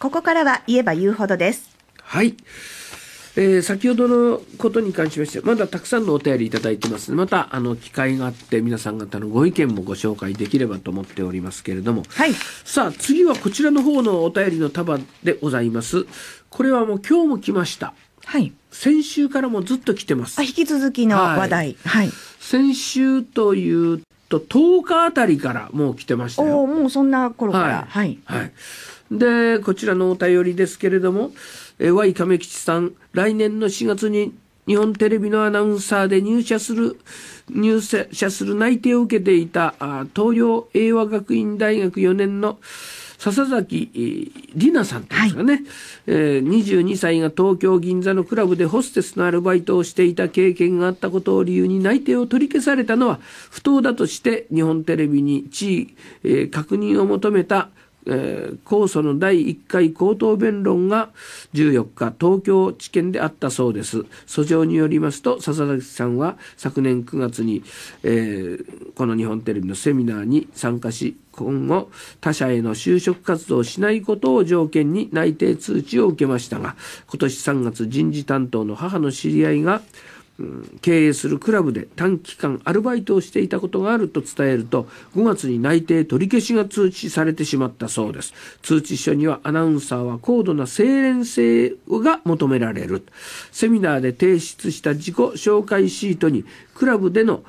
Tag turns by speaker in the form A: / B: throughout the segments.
A: ここからは言えば言うほどです。
B: はい。えー、先ほどのことに関しまして、まだたくさんのお便りいただいてますまた、あの、機会があって、皆さん方のご意見もご紹介できればと思っておりますけれども。はい。さあ、次はこちらの方のお便りの束でございます。これはもう今日も来ました。はい。先週からもずっと来てます。あ、引き続きの話題。はい。はい、先週というと、10日あたりからもう来てました
A: よ。おもうそんな頃から。は
B: い。はい、はいで、こちらのお便りですけれども、え Y 亀吉さん、来年の4月に日本テレビのアナウンサーで入社する、入社する内定を受けていた、東洋英和学院大学4年の笹崎里奈さんですかね、はい、えー、22歳が東京銀座のクラブでホステスのアルバイトをしていた経験があったことを理由に内定を取り消されたのは不当だとして日本テレビに地位、えー、確認を求めたえー、控訴の第1回口頭弁論が14日東京地検であったそうです訴状によりますと笹崎さんは昨年9月に、えー、この日本テレビのセミナーに参加し今後他社への就職活動をしないことを条件に内定通知を受けましたが今年3月人事担当の母の知り合いが経営するクラブで短期間アルバイトをしていたことがあると伝えると5月に内定取り消しが通知されてしまったそうです通知書にはアナウンサーは高度な精錬性が求められるセミナーで提出した自己紹介シートにクラブでの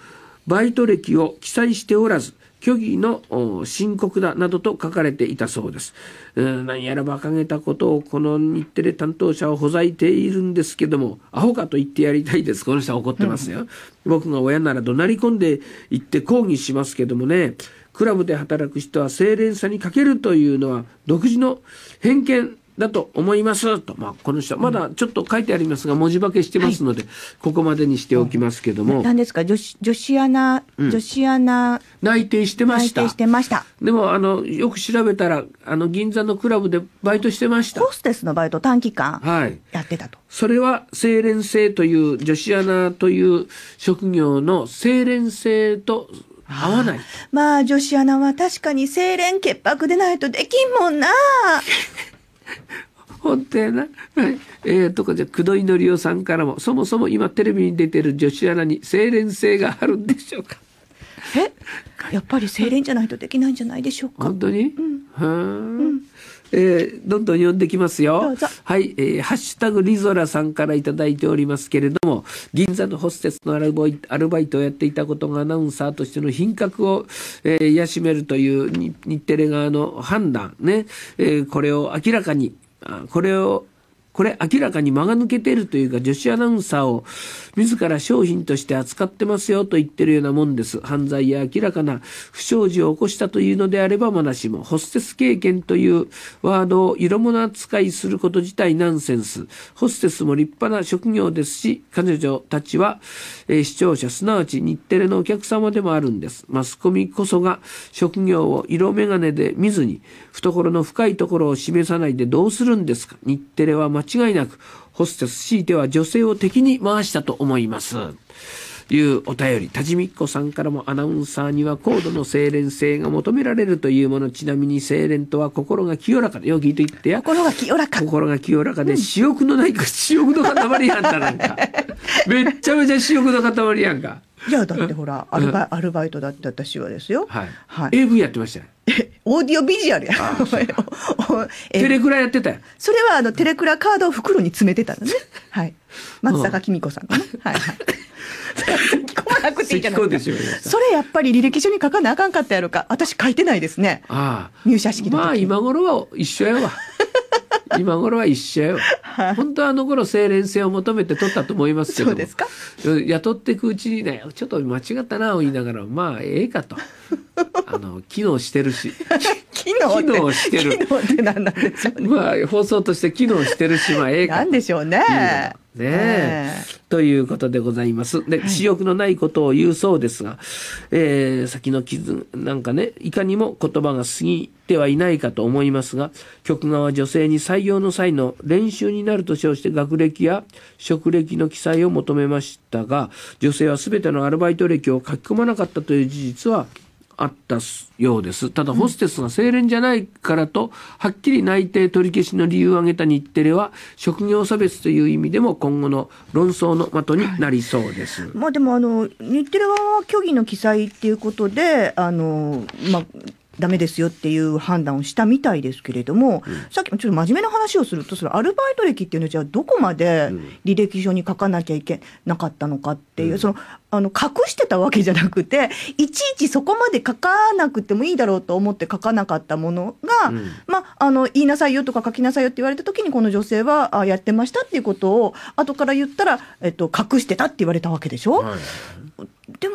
B: バイト歴を記載しておらず、虚偽の申告だなどと書かれていたそうです。何やら馬鹿げたことをこの日テレ担当者はほざいているんですけども、アホかと言ってやりたいです。この人は怒ってますよ。僕が親なら怒鳴り込んで行って抗議しますけどもね、クラブで働く人は清廉さに欠けるというのは独自の偏見だと思いますと、まあ、この人まだちょっと書いてありますが文字化けしてますので、ここまでにしておきますけども、何
A: ですか女子女子アナ、女子アナ内
B: 定してました内定してましたでもあのよく調べたらあの銀座のクラブでバイトしてましたホステスのバイト短期間やってたと、はい、それは清廉性という女子アナという職業の清廉性と合わない
A: まあ女子アナは確かに清廉潔白でないとできんもんな
B: 本やな。はい。えー、とかじゃ、くどいのりおさんからも、そもそも今テレビに出てる女子アナに清廉性があるんでしょうか。
A: えやっぱり清廉じゃないとできないんじゃないでしょうか。本当
B: に、うん、はえー、どんどん読んできますよ。はい、えー、ハッシュタグリゾラさんから頂いておりますけれども、銀座のホステスのアルバイアルバイトをやっていたことがアナウンサーとしての品格を、えー、しめるという日テレ側の判断ね、えー、これを明らかにこれをこれ明らかに間が抜けてるというか女子アナウンサーを自ら商品として扱ってますよと言ってるようなもんです。犯罪や明らかな不祥事を起こしたというのであればまだしも、ホステス経験というワードを色物扱いすること自体ナンセンス。ホステスも立派な職業ですし、彼女たちは、えー、視聴者すなわち日テレのお客様でもあるんです。マスコミこそが職業を色眼鏡で見ずに、懐の深いところを示さないでどうするんですか。日テレは間違いなくホステス強いては女性を敵に回したと思います。いうお便り、田地美子さんからもアナウンサーには高度の精錬性が求められるというもの、ちなみに精錬とは心が清らかで、よく聞いて言ってや。心が清らか。心が清らかで、私、欲、のないか、私欲の塊やんか、なんか。めっちゃめちゃ私欲の塊やんか。
A: いや、だってほら、アルバ,、アルバイトだって私はですよ。
B: はい。はい、AV やってました
A: ね。オーディオビジュアルや。テレクラやってたやそれはあのテレクラカードを袋に詰めてたのね。はい。松坂公子さんがね。はいはい。聞 こなくていいじゃないですか。それやっぱり履歴書に書かなあかんかったやろか。私書いてないですね。
B: ああ。入社式の時。まあ今頃は一緒やわ。今頃は一緒よ、はい、本当はあの頃清廉性を求めて取ったと思いますけど雇っていくうちにねちょっと間違ったなを言いながらまあええかとあの機能してるし 機能機能してる機能って何なんでしょうねまあ放送として機能してるしまあええかなん
A: でしょうねねえ
B: ー、ということでございます。で、私欲のないことを言うそうですが、はい、えー、先の傷、なんかね、いかにも言葉が過ぎてはいないかと思いますが、曲側は女性に採用の際の練習になると称して学歴や職歴の記載を求めましたが、女性は全てのアルバイト歴を書き込まなかったという事実はあったようです。ただ、ホステスが清廉じゃないからと、はっきり内定取り消しの理由を挙げた日テレは、職業差別という意味でも今後の論争の的になりそうです。はい、
A: まあでも、あの、日テレは虚偽の記載っていうことで、あの、まあ、ダメですよっていう判断をしたみたいですけれども、うん、さっきもちょっと真面目な話をするとそのアルバイト歴っていうのはじゃあどこまで履歴書に書かなきゃいけなかったのかっていう、うん、そのあの隠してたわけじゃなくて いちいちそこまで書かなくてもいいだろうと思って書かなかったものが、うん、まあの言いなさいよとか書きなさいよって言われた時にこの女性はあやってましたっていうことを後から言ったら、えっと、隠してたって言われたわけでしょ、はいで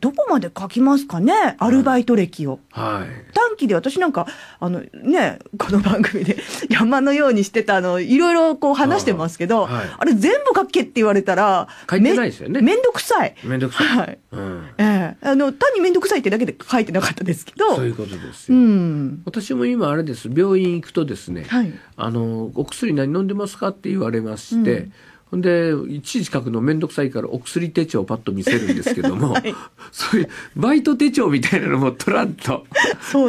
A: どこまで書きますかね、アルバイト歴を。
B: はい、
A: 短期で私なんか、あのね、この番組で 山のようにしてた、あの、いろいろこう話してますけど、はい、あれ全部書けって言われたら、書いてないですよね。めんどくさい。めんどくさい。はい。うん、ええー、あの、単にめんどくさいってだけで書いて
B: なかったですけど。そういうことですよ。う
A: ん。
B: 私も今あれです、病院行くとですね、はい、あの、お薬何飲んでますかって言われまして、うんほんで、いちいち書くのめんどくさいから、お薬手帳をパッと見せるんですけども、はい、そういうバイト手帳みたいなのも取らんと、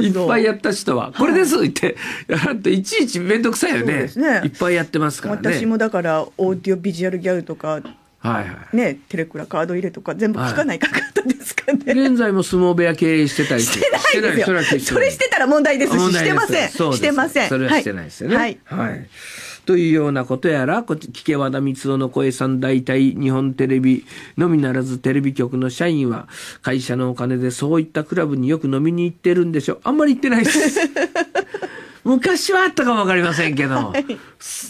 B: いっぱいやった人は、これですって言って、やらんといちいちめんどくさいよね。ねいっぱいやってますからね。私も
A: だから、オーディオビジュアルギャルとか、はいはい、ね、テレクラカード入れとか全部書かないかかったで
B: すかね、はい、現在も相撲部屋経営してたりしてないですよそれして
A: たら問題ですししてませんしてませんそれはしてないですよねはい、はい
B: というようなことやら、聞け和田光雄の声さん大体日本テレビのみならずテレビ局の社員は会社のお金でそういったクラブによく飲みに行ってるんでしょう。あんまり行ってないです。昔はあったかもわかりませんけど、はい、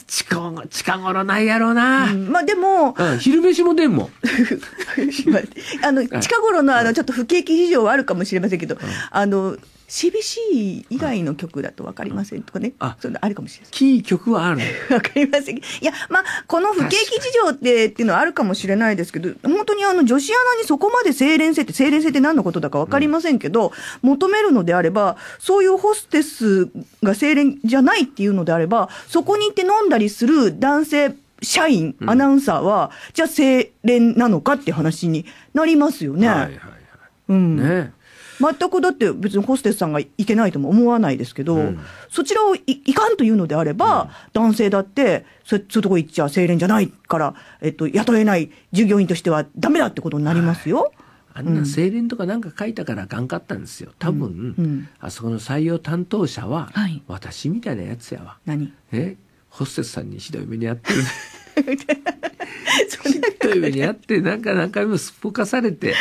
B: 近近頃ないやろうな、うん、まあでも、うん、昼飯も出んもん
A: あの近頃のあのちょっと不景気事情はあるかもしれませんけど、あの CBC 以外の曲だと分かりませんとかね、あそあるかもしれないキー曲はある 分かりませんいやまあこの不景気事情ってっていうのはあるかもしれないですけど本当にあの女子アナにそこまで清廉性って清廉性って何のことだか分かりませんけど、うん、求めるのであればそういうホステスが清廉じゃないっていうのであればそこに行って飲んだりする男性社員、アナウンサーは、うん、じゃあ、清廉なのかって話になりますよね。はいはいはい。うん。ね。全くだって別にホステスさんがいけないとも思わないですけど、うん、そちらをいかんというのであれば、うん、男性だってそそういうとこ行っちゃ清廉じゃないから、えっと、雇えない従業
B: 員としてはダメだってことになりますよ。はいあんな精錬とかなんか書いたからあかんかったんですよ。多分、うんうん、あそこの採用担当者は、はい、私みたいなやつやわ。何えホステスさんにひどい目にあって ひどい目にあって、なんか何回もすっぽかされて、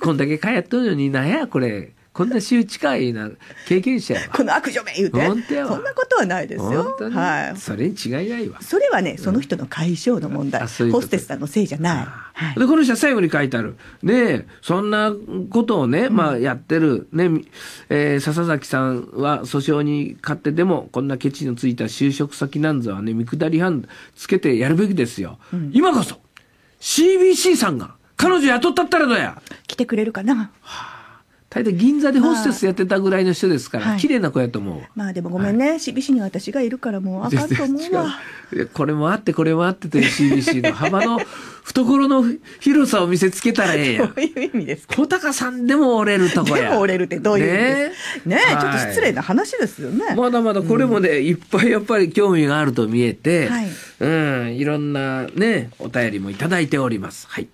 B: こんだけ通っとるのになんやこれこんな周知会な経験者この悪女め言うて本当やそんな
A: ことはないですよ、はい、
B: それに違いないわ
A: それはねその人の解消の問題、うん、ホステスさんのせいじゃない、
B: はい、でこの人は最後に書いてあるねそんなことをね、まあ、やってるね、えー、笹崎さんは訴訟に勝ってでもこんなケチのついた就職先なんぞはね見下り判つけてやるべきですよ、うん、今こそ CBC さんが彼女雇ったったらどうや来てくれるかな、はあ大体銀座でホステスやってたぐらいの人ですから、まあ、綺麗な子やと思う
A: まあでもごめんね、はい、CBC に私がいるからもうあかんと思うわ
B: これもあってこれもあってという CBC の幅の懐の広さを見せつけたらええやどういう意味ですか小高さんでも折れるとこやでも折れるってどういうねね、はい、ちょっと失礼な話ですよねまだまだこれもね、うん、いっぱいやっぱり興味があると見えて、はい、うんいろんなねお便りもいただいておりますはい